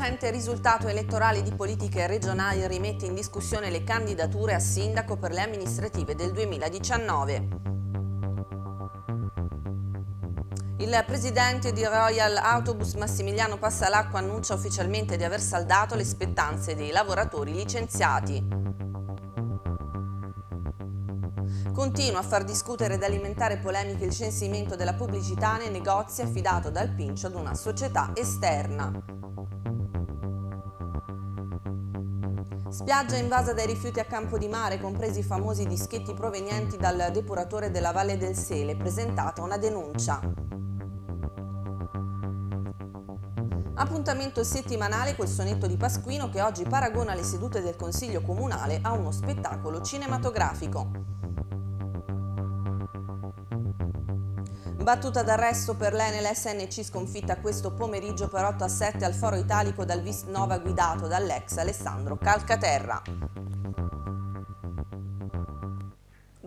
recente risultato elettorale di politiche regionali rimette in discussione le candidature a sindaco per le amministrative del 2019. Il presidente di Royal Autobus Massimiliano Passalacqua annuncia ufficialmente di aver saldato le spettanze dei lavoratori licenziati. Continua a far discutere ed alimentare polemiche il censimento della pubblicità nei negozi affidato dal Pincio ad una società esterna. Spiaggia invasa dai rifiuti a campo di mare, compresi i famosi dischetti provenienti dal depuratore della Valle del Sele, presentata una denuncia. Appuntamento settimanale col sonetto di Pasquino che oggi paragona le sedute del Consiglio Comunale a uno spettacolo cinematografico. Battuta d'arresto per l'Enel SNC sconfitta questo pomeriggio per 8 a 7 al Foro Italico dal Vis Nova guidato dall'ex Alessandro Calcaterra.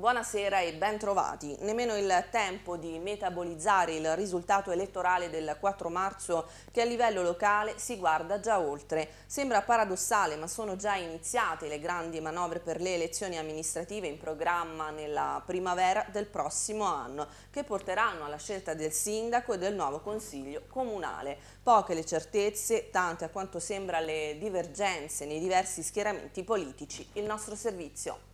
Buonasera e bentrovati. Nemmeno il tempo di metabolizzare il risultato elettorale del 4 marzo che a livello locale si guarda già oltre. Sembra paradossale ma sono già iniziate le grandi manovre per le elezioni amministrative in programma nella primavera del prossimo anno che porteranno alla scelta del sindaco e del nuovo consiglio comunale. Poche le certezze, tante a quanto sembra le divergenze nei diversi schieramenti politici. Il nostro servizio.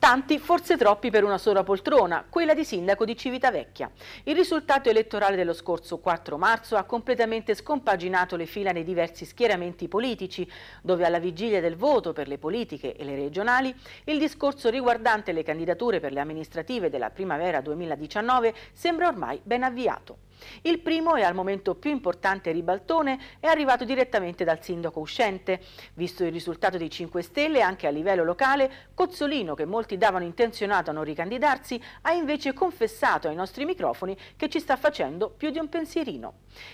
Tanti, forse troppi per una sola poltrona, quella di sindaco di Civitavecchia. Il risultato elettorale dello scorso 4 marzo ha completamente scompaginato le fila nei diversi schieramenti politici, dove alla vigilia del voto per le politiche e le regionali, il discorso riguardante le candidature per le amministrative della primavera 2019 sembra ormai ben avviato. Il primo e al momento più importante ribaltone è arrivato direttamente dal sindaco uscente. Visto il risultato dei 5 Stelle anche a livello locale, Cozzolino, che molti davano intenzionato a non ricandidarsi, ha invece confessato ai nostri microfoni che ci sta facendo più di un pensierino.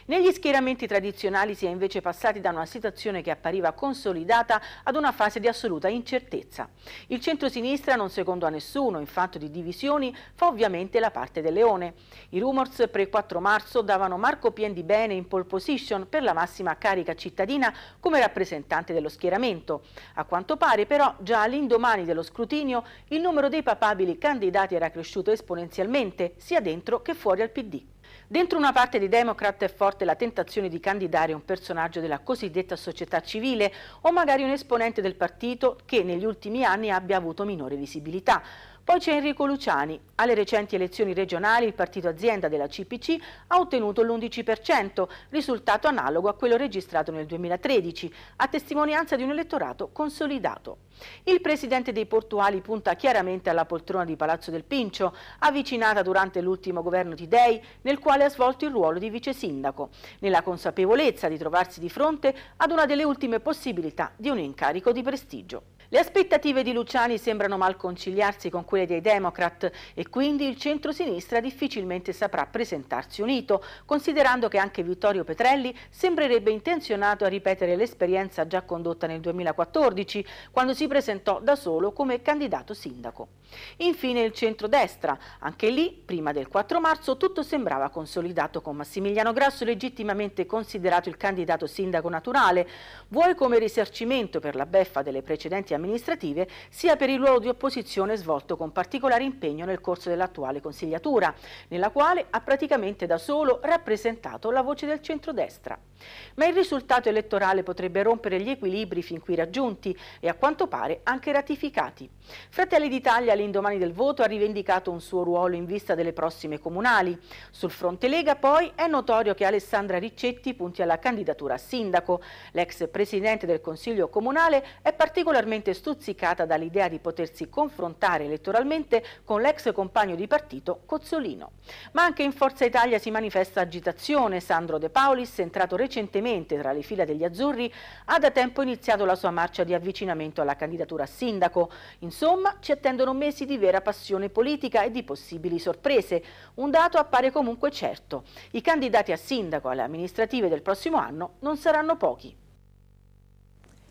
Negli schieramenti tradizionali si è invece passati da una situazione che appariva consolidata ad una fase di assoluta incertezza. Il centro-sinistra, non secondo a nessuno in fatto di divisioni, fa ovviamente la parte del leone. I rumors per 4 maggio marzo davano Marco Pien di Bene in pole position per la massima carica cittadina come rappresentante dello schieramento. A quanto pare però già all'indomani dello scrutinio il numero dei papabili candidati era cresciuto esponenzialmente sia dentro che fuori al PD. Dentro una parte dei Democrat è forte la tentazione di candidare un personaggio della cosiddetta società civile o magari un esponente del partito che negli ultimi anni abbia avuto minore visibilità. Poi c'è Enrico Luciani. Alle recenti elezioni regionali il partito azienda della CPC ha ottenuto l'11%, risultato analogo a quello registrato nel 2013, a testimonianza di un elettorato consolidato. Il presidente dei portuali punta chiaramente alla poltrona di Palazzo del Pincio, avvicinata durante l'ultimo governo di Dei, nel quale ha svolto il ruolo di vice sindaco, nella consapevolezza di trovarsi di fronte ad una delle ultime possibilità di un incarico di prestigio. Le aspettative di Luciani sembrano mal conciliarsi con quelle quelle dei Democrat e quindi il centro-sinistra difficilmente saprà presentarsi unito, considerando che anche Vittorio Petrelli sembrerebbe intenzionato a ripetere l'esperienza già condotta nel 2014, quando si presentò da solo come candidato sindaco. Infine il centro-destra, anche lì, prima del 4 marzo, tutto sembrava consolidato con Massimiliano Grasso legittimamente considerato il candidato sindaco naturale, vuoi come risarcimento per la beffa delle precedenti amministrative, sia per il ruolo di opposizione svolto con con particolare impegno nel corso dell'attuale consigliatura, nella quale ha praticamente da solo rappresentato la voce del centrodestra. Ma il risultato elettorale potrebbe rompere gli equilibri fin qui raggiunti e a quanto pare anche ratificati. Fratelli d'Italia all'indomani del voto ha rivendicato un suo ruolo in vista delle prossime comunali. Sul fronte Lega poi è notorio che Alessandra Riccetti punti alla candidatura a sindaco. L'ex presidente del Consiglio Comunale è particolarmente stuzzicata dall'idea di potersi confrontare elettoralmente naturalmente con l'ex compagno di partito Cozzolino. Ma anche in Forza Italia si manifesta agitazione. Sandro De Paulis, entrato recentemente tra le fila degli azzurri, ha da tempo iniziato la sua marcia di avvicinamento alla candidatura a sindaco. Insomma, ci attendono mesi di vera passione politica e di possibili sorprese. Un dato appare comunque certo. I candidati a sindaco alle amministrative del prossimo anno non saranno pochi.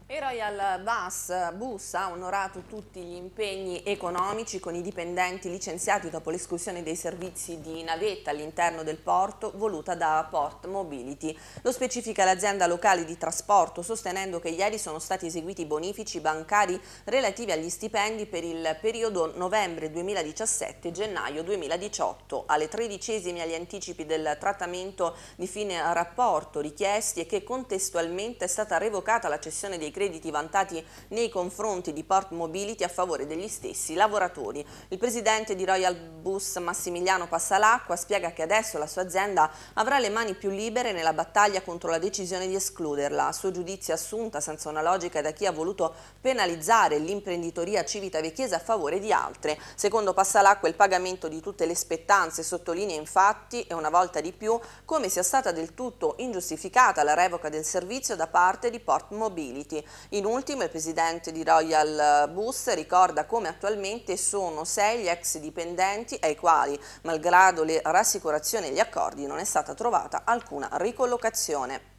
E Royal Bus, Bus ha onorato tutti gli impegni economici con i dipendenti licenziati dopo l'esclusione dei servizi di navetta all'interno del porto voluta da Port Mobility. Lo specifica l'azienda locale di trasporto sostenendo che ieri sono stati eseguiti bonifici bancari relativi agli stipendi per il periodo novembre 2017-gennaio 2018 alle tredicesimi agli anticipi del trattamento di fine rapporto richiesti e che contestualmente è stata revocata la cessione dei crediti vantati nei confronti di Port Mobility a favore degli stessi lavoratori. Il presidente di Royal Bus Massimiliano Passalacqua spiega che adesso la sua azienda avrà le mani più libere nella battaglia contro la decisione di escluderla. A suo giudizio assunta senza una logica da chi ha voluto penalizzare l'imprenditoria civita vecchiesa a favore di altre. Secondo Passalacqua il pagamento di tutte le spettanze sottolinea infatti e una volta di più come sia stata del tutto ingiustificata la revoca del servizio da parte di Port Mobility. In ultimo il presidente di Royal Bus ricorda come attualmente sono sei gli ex dipendenti ai quali, malgrado le rassicurazioni e gli accordi, non è stata trovata alcuna ricollocazione.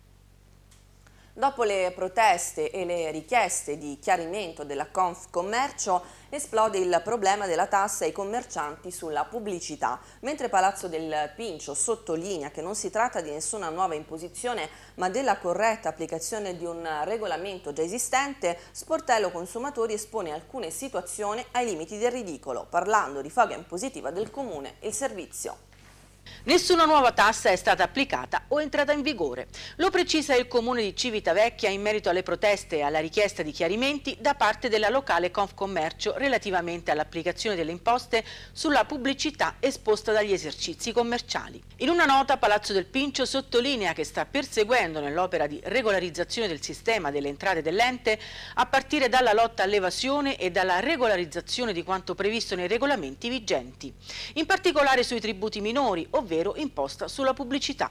Dopo le proteste e le richieste di chiarimento della Confcommercio, esplode il problema della tassa ai commercianti sulla pubblicità. Mentre Palazzo del Pincio sottolinea che non si tratta di nessuna nuova imposizione, ma della corretta applicazione di un regolamento già esistente, Sportello Consumatori espone alcune situazioni ai limiti del ridicolo, parlando di foga impositiva del Comune e il servizio. Nessuna nuova tassa è stata applicata o entrata in vigore. Lo precisa il comune di Civitavecchia in merito alle proteste e alla richiesta di chiarimenti da parte della locale Confcommercio relativamente all'applicazione delle imposte sulla pubblicità esposta dagli esercizi commerciali. In una nota Palazzo del Pincio sottolinea che sta perseguendo nell'opera di regolarizzazione del sistema delle entrate dell'ente a partire dalla lotta all'evasione e dalla regolarizzazione di quanto previsto nei regolamenti vigenti. In particolare sui tributi minori, ovvero imposta sulla pubblicità.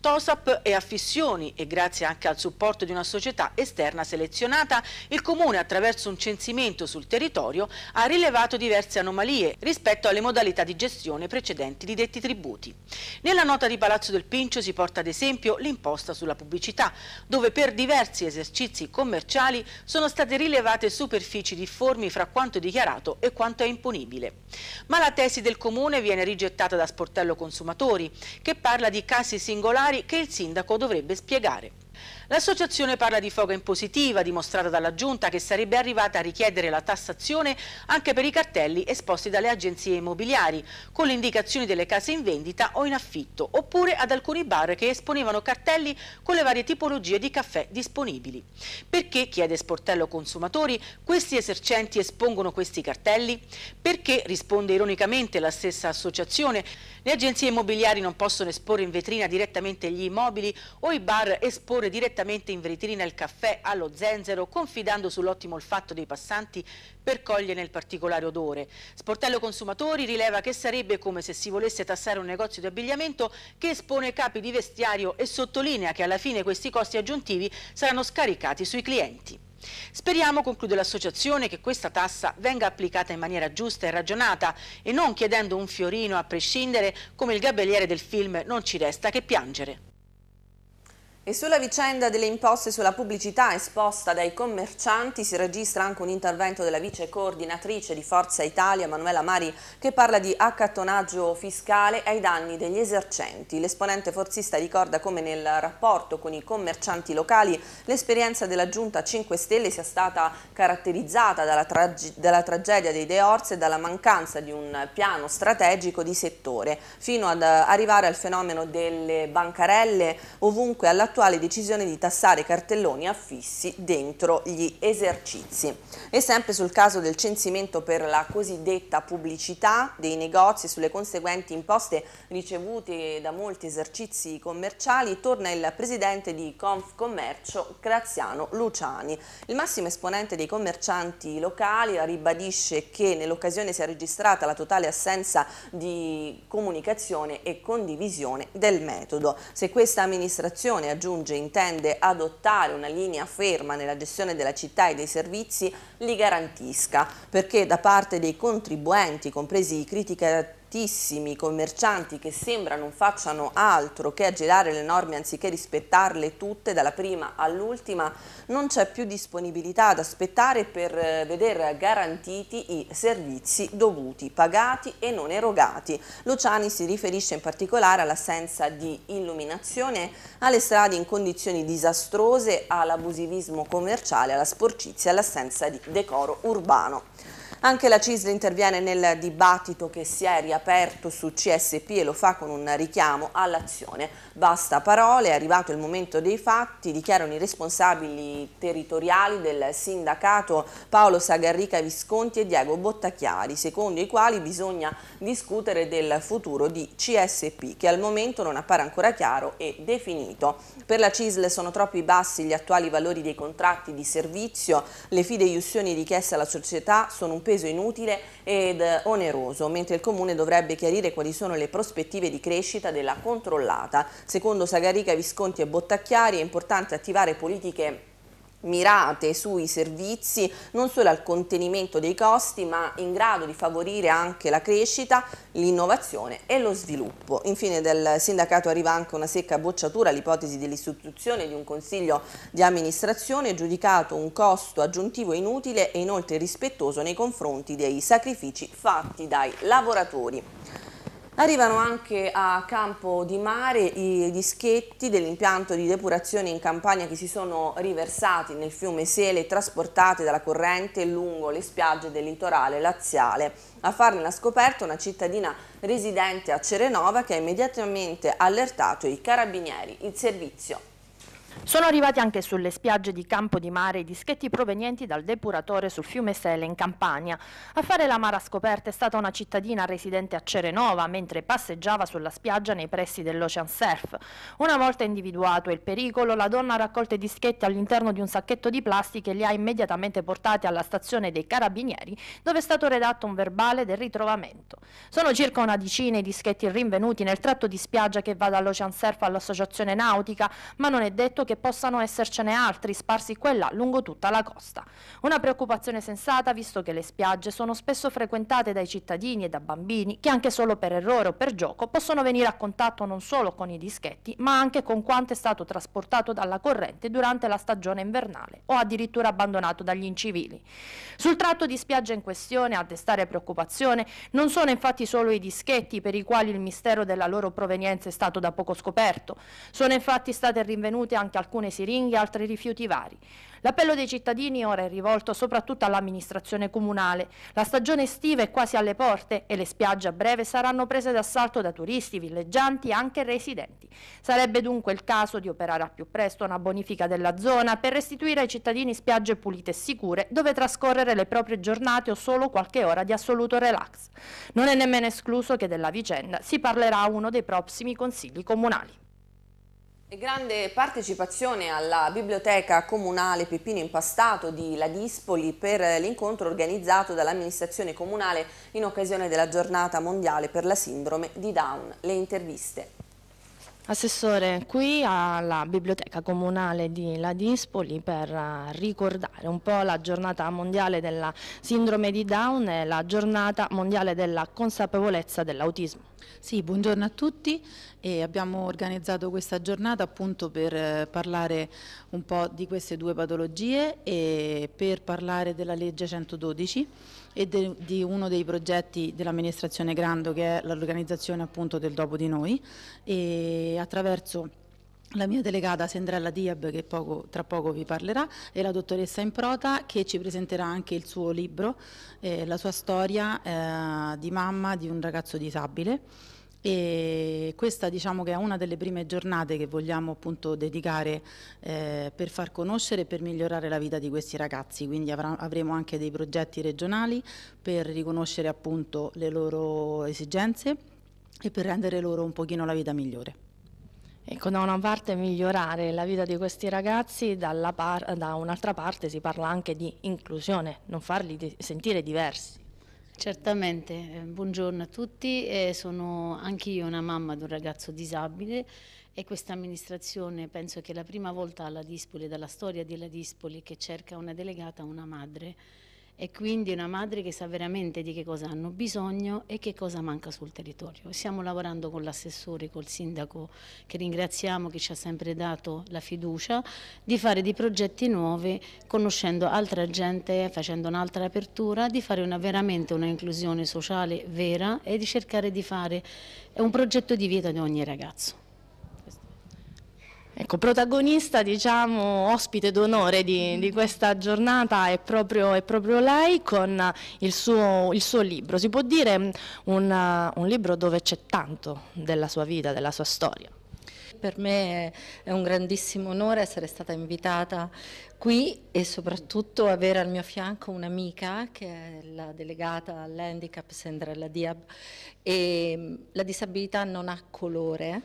Tosap è a fissioni e grazie anche al supporto di una società esterna selezionata, il Comune attraverso un censimento sul territorio ha rilevato diverse anomalie rispetto alle modalità di gestione precedenti di detti tributi. Nella nota di Palazzo del Pincio si porta ad esempio l'imposta sulla pubblicità, dove per diversi esercizi commerciali sono state rilevate superfici difformi fra quanto dichiarato e quanto è imponibile. Ma la tesi del Comune viene rigettata da Sportello Consulente consumatori, che parla di casi singolari che il sindaco dovrebbe spiegare. L'associazione parla di foga impositiva dimostrata dalla Giunta che sarebbe arrivata a richiedere la tassazione anche per i cartelli esposti dalle agenzie immobiliari con le indicazioni delle case in vendita o in affitto oppure ad alcuni bar che esponevano cartelli con le varie tipologie di caffè disponibili. Perché, chiede Sportello Consumatori, questi esercenti espongono questi cartelli? Perché, risponde ironicamente la stessa associazione, le agenzie immobiliari non possono esporre in vetrina direttamente gli immobili o i bar esporre direttamente direttamente in vetrina il caffè allo zenzero, confidando sull'ottimo olfatto dei passanti per cogliere il particolare odore. Sportello Consumatori rileva che sarebbe come se si volesse tassare un negozio di abbigliamento che espone capi di vestiario e sottolinea che alla fine questi costi aggiuntivi saranno scaricati sui clienti. Speriamo, conclude l'associazione, che questa tassa venga applicata in maniera giusta e ragionata e non chiedendo un fiorino a prescindere come il gabelliere del film Non ci resta che piangere. E sulla vicenda delle imposte sulla pubblicità esposta dai commercianti si registra anche un intervento della vice coordinatrice di Forza Italia, Manuela Mari, che parla di accattonaggio fiscale ai danni degli esercenti. L'esponente forzista ricorda come nel rapporto con i commercianti locali l'esperienza della Giunta 5 Stelle sia stata caratterizzata dalla, trage dalla tragedia dei Deors e dalla mancanza di un piano strategico di settore, fino ad arrivare al fenomeno delle bancarelle ovunque alla l'attuale decisione di tassare cartelloni affissi dentro gli esercizi. E sempre sul caso del censimento per la cosiddetta pubblicità dei negozi e sulle conseguenti imposte ricevute da molti esercizi commerciali, torna il presidente di Confcommercio, Graziano Luciani. Il massimo esponente dei commercianti locali ribadisce che nell'occasione si è registrata la totale assenza di comunicazione e condivisione del metodo. Se questa amministrazione aggiunge aggiunge, intende adottare una linea ferma nella gestione della città e dei servizi, li garantisca, perché da parte dei contribuenti, compresi i critici tantissimi commercianti che sembra non facciano altro che aggirare le norme anziché rispettarle tutte dalla prima all'ultima, non c'è più disponibilità ad aspettare per eh, vedere garantiti i servizi dovuti, pagati e non erogati. Luciani si riferisce in particolare all'assenza di illuminazione, alle strade in condizioni disastrose, all'abusivismo commerciale, alla sporcizia e all'assenza di decoro urbano. Anche la CISL interviene nel dibattito che si è riaperto su CSP e lo fa con un richiamo all'azione. Basta parole, è arrivato il momento dei fatti, dichiarano i responsabili territoriali del sindacato Paolo Sagarrica Visconti e Diego Bottacchiari, secondo i quali bisogna discutere del futuro di CSP, che al momento non appare ancora chiaro e definito. Per la CISL sono troppi bassi gli attuali valori dei contratti di servizio, le fideiussioni richieste alla società sono un peso peso inutile ed oneroso, mentre il Comune dovrebbe chiarire quali sono le prospettive di crescita della controllata. Secondo Sagarica, Visconti e Bottacchiari è importante attivare politiche mirate sui servizi non solo al contenimento dei costi ma in grado di favorire anche la crescita, l'innovazione e lo sviluppo. Infine del sindacato arriva anche una secca bocciatura all'ipotesi dell'istituzione di un consiglio di amministrazione giudicato un costo aggiuntivo inutile e inoltre rispettoso nei confronti dei sacrifici fatti dai lavoratori. Arrivano anche a Campo di Mare i dischetti dell'impianto di depurazione in Campania che si sono riversati nel fiume Sele e trasportati dalla corrente lungo le spiagge del litorale laziale. A farne la scoperta una cittadina residente a Cerenova che ha immediatamente allertato i carabinieri. Il servizio sono arrivati anche sulle spiagge di Campo di Mare i dischetti provenienti dal depuratore sul fiume Sele in Campania. A fare la mara scoperta è stata una cittadina residente a Cerenova mentre passeggiava sulla spiaggia nei pressi dell'Ocean Surf. Una volta individuato il pericolo, la donna ha raccolto i dischetti all'interno di un sacchetto di plastica e li ha immediatamente portati alla stazione dei Carabinieri dove è stato redatto un verbale del ritrovamento. Sono circa una decina i dischetti rinvenuti nel tratto di spiaggia che va dall'Ocean Surf all'Associazione Nautica, ma non è detto che possano essercene altri sparsi qua e là lungo tutta la costa. Una preoccupazione sensata visto che le spiagge sono spesso frequentate dai cittadini e da bambini che anche solo per errore o per gioco possono venire a contatto non solo con i dischetti ma anche con quanto è stato trasportato dalla corrente durante la stagione invernale o addirittura abbandonato dagli incivili. Sul tratto di spiaggia in questione a destare preoccupazione non sono infatti solo i dischetti per i quali il mistero della loro provenienza è stato da poco scoperto. Sono infatti state rinvenute anche riguardanti alcune siringhe e altri rifiuti vari. L'appello dei cittadini ora è rivolto soprattutto all'amministrazione comunale. La stagione estiva è quasi alle porte e le spiagge a breve saranno prese d'assalto da turisti, villeggianti e anche residenti. Sarebbe dunque il caso di operare al più presto una bonifica della zona per restituire ai cittadini spiagge pulite e sicure dove trascorrere le proprie giornate o solo qualche ora di assoluto relax. Non è nemmeno escluso che della vicenda si parlerà a uno dei prossimi consigli comunali. Grande partecipazione alla Biblioteca Comunale Peppino Impastato di Ladispoli per l'incontro organizzato dall'amministrazione comunale in occasione della giornata mondiale per la sindrome di Down. Le interviste Assessore, qui alla Biblioteca Comunale di Ladispoli per eh, ricordare un po' la giornata mondiale della sindrome di Down e la giornata mondiale della consapevolezza dell'autismo. Sì, buongiorno a tutti e abbiamo organizzato questa giornata appunto per eh, parlare un po' di queste due patologie e per parlare della legge 112 e de, di uno dei progetti dell'amministrazione Grando che è l'organizzazione appunto del Dopo di Noi e attraverso la mia delegata Sendrella Diab che poco, tra poco vi parlerà e la dottoressa Improta che ci presenterà anche il suo libro, eh, la sua storia eh, di mamma di un ragazzo disabile e questa diciamo che è una delle prime giornate che vogliamo appunto dedicare eh, per far conoscere e per migliorare la vita di questi ragazzi, quindi avremo anche dei progetti regionali per riconoscere appunto le loro esigenze e per rendere loro un pochino la vita migliore. Ecco, da una parte migliorare la vita di questi ragazzi, da un'altra parte si parla anche di inclusione, non farli di sentire diversi. Certamente, eh, buongiorno a tutti, eh, sono anch'io una mamma di un ragazzo disabile e questa amministrazione penso che è la prima volta alla Dispoli, dalla storia della Dispoli, che cerca una delegata, una madre e quindi una madre che sa veramente di che cosa hanno bisogno e che cosa manca sul territorio. Stiamo lavorando con l'assessore, col sindaco che ringraziamo che ci ha sempre dato la fiducia di fare dei progetti nuovi conoscendo altra gente, facendo un'altra apertura, di fare una, veramente una inclusione sociale vera e di cercare di fare un progetto di vita di ogni ragazzo. Ecco, protagonista, diciamo, ospite d'onore di, di, questa giornata è proprio, è proprio lei con il suo, il suo, libro. Si può dire mm, un, uh, un libro dove c'è tanto della sua vita, della sua storia. Per me è un grandissimo onore essere stata invitata qui e soprattutto avere al mio fianco un'amica che è la delegata all'handicap Sandra Ladiab e mm, la disabilità non ha colore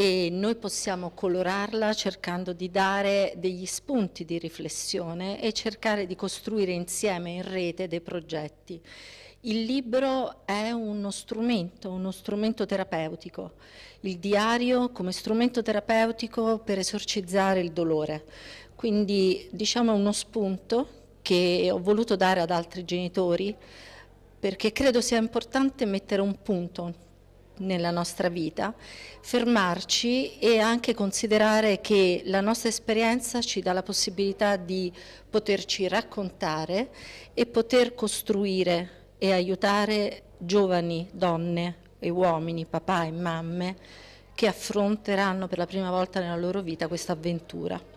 e noi possiamo colorarla cercando di dare degli spunti di riflessione e cercare di costruire insieme in rete dei progetti. Il libro è uno strumento, uno strumento terapeutico, il diario come strumento terapeutico per esorcizzare il dolore. Quindi diciamo uno spunto che ho voluto dare ad altri genitori perché credo sia importante mettere un punto nella nostra vita, fermarci e anche considerare che la nostra esperienza ci dà la possibilità di poterci raccontare e poter costruire e aiutare giovani donne e uomini, papà e mamme, che affronteranno per la prima volta nella loro vita questa avventura.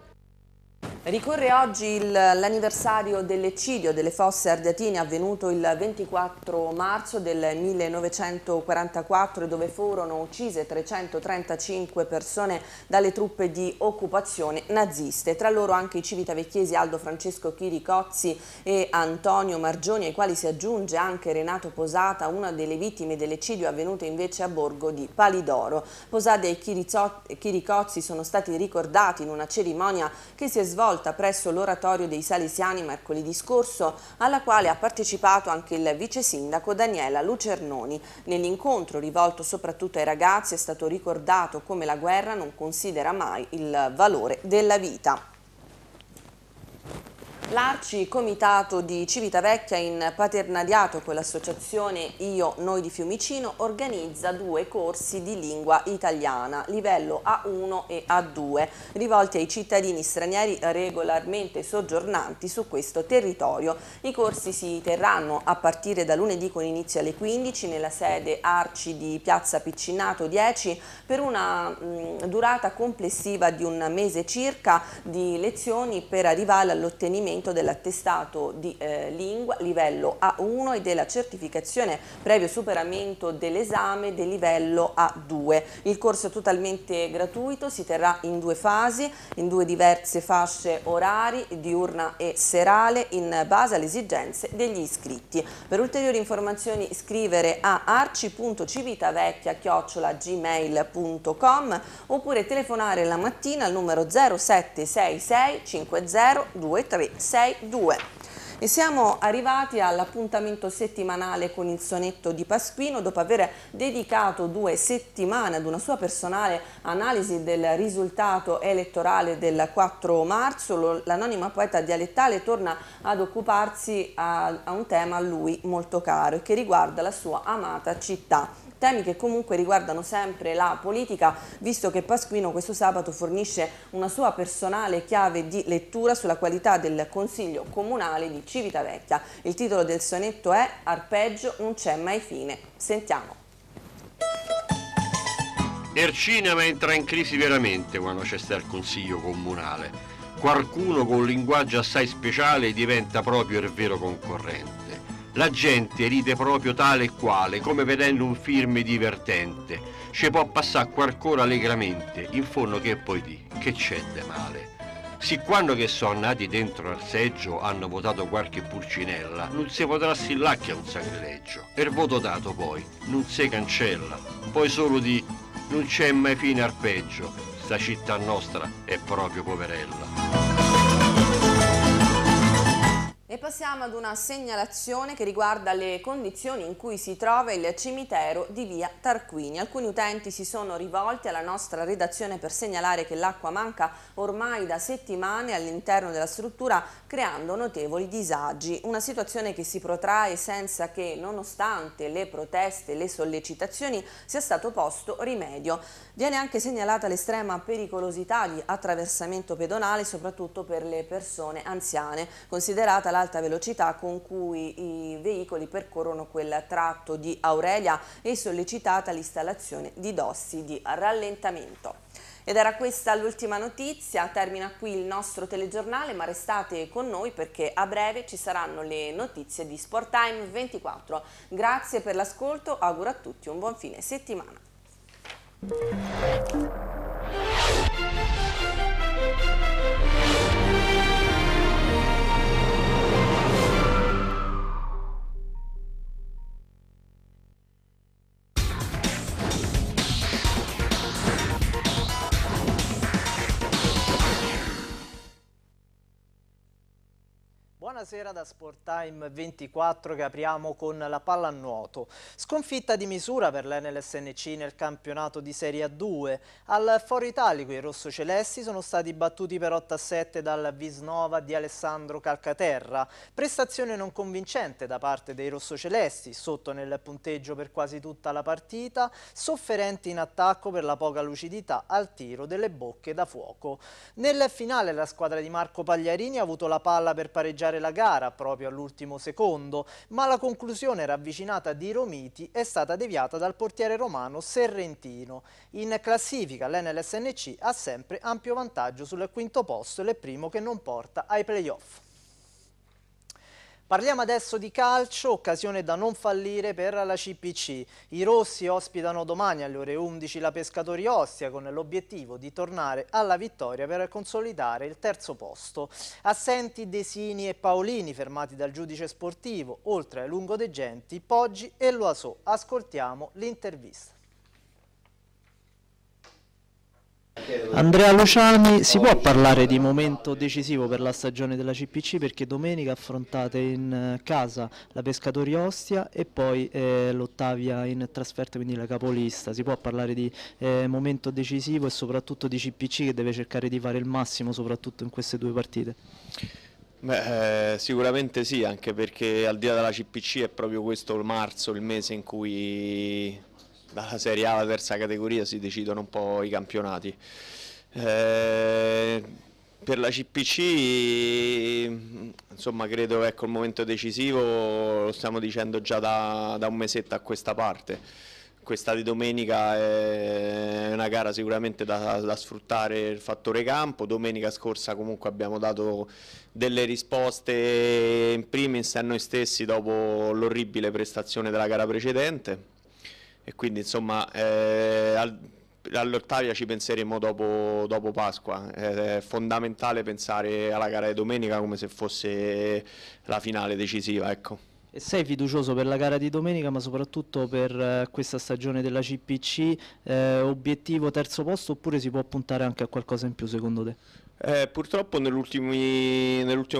Ricorre oggi l'anniversario dell'eccidio delle fosse ardiatine avvenuto il 24 marzo del 1944 dove furono uccise 335 persone dalle truppe di occupazione naziste, tra loro anche i civitavecchiesi Aldo Francesco Chiricozzi e Antonio Margioni ai quali si aggiunge anche Renato Posata, una delle vittime dell'eccidio avvenuto invece a Borgo di Palidoro. Posada e Chiricozzi sono stati ricordati in una cerimonia che si è svolta svolta presso l'oratorio dei Salesiani mercoledì scorso, alla quale ha partecipato anche il vice sindaco Daniela Lucernoni. Nell'incontro rivolto soprattutto ai ragazzi è stato ricordato come la guerra non considera mai il valore della vita. L'Arci Comitato di Civitavecchia in paternadiato con l'associazione Io Noi di Fiumicino organizza due corsi di lingua italiana, livello A1 e A2, rivolti ai cittadini stranieri regolarmente soggiornanti su questo territorio. I corsi si terranno a partire da lunedì con inizio alle 15 nella sede Arci di Piazza Piccinato 10 per una mh, durata complessiva di un mese circa di lezioni per arrivare all'ottenimento riconoscimento dell'attestato di eh, lingua livello A1 e della certificazione previo superamento dell'esame del livello A2. Il corso è totalmente gratuito, si terrà in due fasi, in due diverse fasce orari, diurna e serale, in base alle esigenze degli iscritti. Per ulteriori informazioni scrivere a arci.civitavecchia-gmail.com oppure telefonare la mattina al numero 0766 50 6 E siamo arrivati all'appuntamento settimanale con il sonetto di Pasquino dopo aver dedicato due settimane ad una sua personale analisi del risultato elettorale del 4 marzo. L'anonima poeta dialettale torna ad occuparsi a, a un tema a lui molto caro e che riguarda la sua amata città temi che comunque riguardano sempre la politica, visto che Pasquino questo sabato fornisce una sua personale chiave di lettura sulla qualità del Consiglio Comunale di Civitavecchia. Il titolo del sonetto è Arpeggio non c'è mai fine. Sentiamo. Il cinema entra in crisi veramente quando c'è sta il Consiglio Comunale. Qualcuno con un linguaggio assai speciale diventa proprio il vero concorrente. La gente ride proprio tale e quale, come vedendo un film divertente. Ci può passare qualcosa allegramente, in fondo che poi di, che c'è di male? Sì, quando che sono nati dentro al seggio hanno votato qualche pulcinella, non si potrà là che è un sacrilegio. E il voto dato poi non si cancella, poi solo di non c'è mai fine al peggio, sta città nostra è proprio poverella. E passiamo ad una segnalazione che riguarda le condizioni in cui si trova il cimitero di via Tarquini. Alcuni utenti si sono rivolti alla nostra redazione per segnalare che l'acqua manca ormai da settimane all'interno della struttura creando notevoli disagi. Una situazione che si protrae senza che, nonostante le proteste e le sollecitazioni, sia stato posto rimedio. Viene anche segnalata l'estrema pericolosità di attraversamento pedonale, soprattutto per le persone anziane, considerata la l'alta velocità con cui i veicoli percorrono quel tratto di Aurelia e sollecitata l'installazione di dossi di rallentamento. Ed era questa l'ultima notizia, termina qui il nostro telegiornale, ma restate con noi perché a breve ci saranno le notizie di Sporttime 24. Grazie per l'ascolto, auguro a tutti un buon fine settimana. Buonasera da Sporttime 24 che apriamo con la pallanuoto. Sconfitta di misura per l'NLSNC nel campionato di Serie A2. Al Foro Italico i rossocelesti sono stati battuti per 8-7 a dal Visnova di Alessandro Calcaterra. Prestazione non convincente da parte dei rossocelesti, sotto nel punteggio per quasi tutta la partita, sofferenti in attacco per la poca lucidità al tiro delle bocche da fuoco. Nel finale la squadra di Marco Pagliarini ha avuto la palla per pareggiare la gara gara proprio all'ultimo secondo, ma la conclusione ravvicinata di Romiti è stata deviata dal portiere romano Serrentino. In classifica l'NLSNC ha sempre ampio vantaggio sul quinto posto e il primo che non porta ai playoff. Parliamo adesso di calcio, occasione da non fallire per la CPC. I rossi ospitano domani alle ore 11 la Pescatori Ostia con l'obiettivo di tornare alla vittoria per consolidare il terzo posto. Assenti Desini e Paolini fermati dal giudice sportivo, oltre ai Lungo lungodegenti Poggi e Loasò. Ascoltiamo l'intervista. Andrea Luciani, si può parlare di momento decisivo per la stagione della CPC perché domenica affrontate in eh, casa la Pescatori Ostia e poi eh, l'Ottavia in trasferta, quindi la capolista. Si può parlare di eh, momento decisivo e soprattutto di CPC che deve cercare di fare il massimo soprattutto in queste due partite? Beh, eh, sicuramente sì, anche perché al di là della CPC è proprio questo il marzo, il mese in cui dalla Serie A alla terza categoria si decidono un po' i campionati. Eh, per la CPC insomma, credo che ecco, il momento decisivo, lo stiamo dicendo già da, da un mesetto a questa parte questa di domenica è una gara sicuramente da, da, sfruttare il fattore campo, domenica scorsa comunque abbiamo dato delle risposte in primis a noi stessi dopo l'orribile prestazione della gara precedente e quindi insomma eh, al, all'Ottavia ci penseremo dopo, dopo Pasqua, eh, è fondamentale pensare alla gara di domenica come se fosse la finale decisiva. Ecco. E sei fiducioso per la gara di domenica ma soprattutto per eh, questa stagione della CPC, eh, obiettivo terzo posto oppure si può puntare anche a qualcosa in più secondo te? Eh, purtroppo nell'ultimo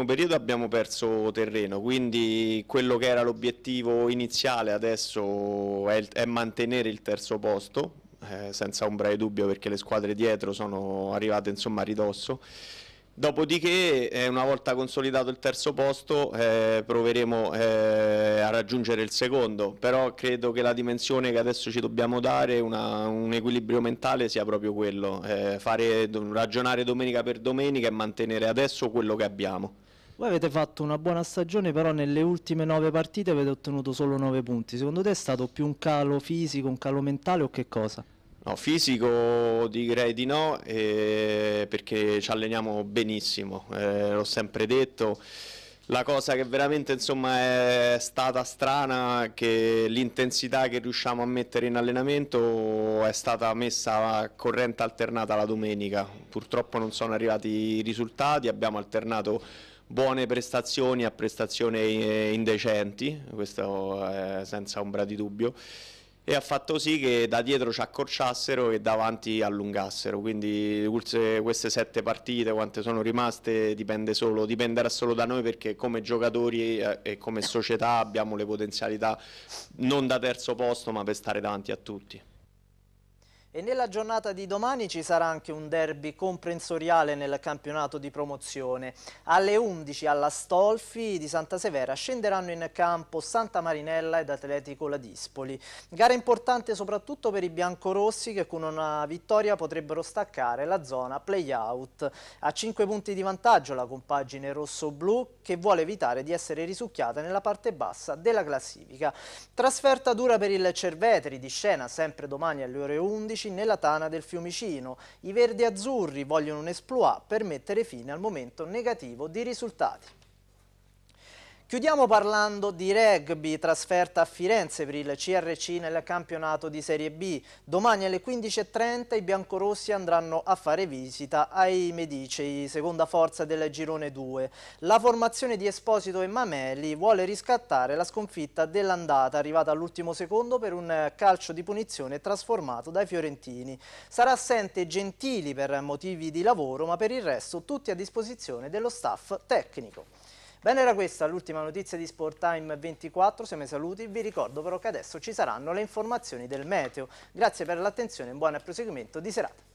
periodo abbiamo perso terreno, quindi quello che era l'obiettivo iniziale adesso è, il, è, mantenere il terzo posto, eh, senza ombra di dubbio perché le squadre dietro sono arrivate insomma a ridosso. Dopodiché, eh, una volta consolidato il terzo posto, eh, proveremo eh, a raggiungere il secondo, però credo che la dimensione che adesso ci dobbiamo dare, una, un equilibrio mentale, sia proprio quello, eh, fare, ragionare domenica per domenica e mantenere adesso quello che abbiamo. Voi avete fatto una buona stagione, però nelle ultime nove partite avete ottenuto solo nove punti. Secondo te è stato più un calo fisico, un calo mentale o che cosa? No, fisico direi di no eh, perché ci alleniamo benissimo, eh, l'ho sempre detto. La cosa che veramente insomma, è stata strana è che l'intensità che riusciamo a mettere in allenamento è stata messa a corrente alternata la domenica. Purtroppo non sono arrivati i risultati, abbiamo alternato buone prestazioni a prestazioni eh, indecenti, questo senza ombra di dubbio e ha fatto sì che da dietro ci accorciassero e davanti allungassero, quindi queste sette partite quante sono rimaste dipende solo, dipenderà solo da noi perché come giocatori e come società abbiamo le potenzialità non da terzo posto ma per stare davanti a tutti. E nella giornata di domani ci sarà anche un derby comprensoriale nel campionato di promozione. Alle 11 alla Stolfi di Santa Severa scenderanno in campo Santa Marinella ed Atletico Ladispoli. Gara importante soprattutto per i biancorossi che con una vittoria potrebbero staccare la zona play-out. A 5 punti di vantaggio la compagine rosso-blu che vuole evitare di essere risucchiata nella parte bassa della classifica. Trasferta dura per il Cervetri di scena sempre domani alle ore 11 pubblici nella tana del Fiumicino. I verdi azzurri vogliono un esploit per mettere fine al momento negativo di risultati. Chiudiamo parlando di rugby, trasferta a Firenze per il CRC nel campionato di Serie B. Domani alle 15.30 i biancorossi andranno a fare visita ai Medicei, seconda forza del girone 2. La formazione di Esposito e Mameli vuole riscattare la sconfitta dell'andata arrivata all'ultimo secondo per un calcio di punizione trasformato dai fiorentini. Sarà assente Gentili per motivi di lavoro ma per il resto tutti a disposizione dello staff tecnico. Bene, era questa l'ultima notizia di Sport Time 24, siamo i saluti, vi ricordo però che adesso ci saranno le informazioni del meteo. Grazie per l'attenzione e buon proseguimento di serata.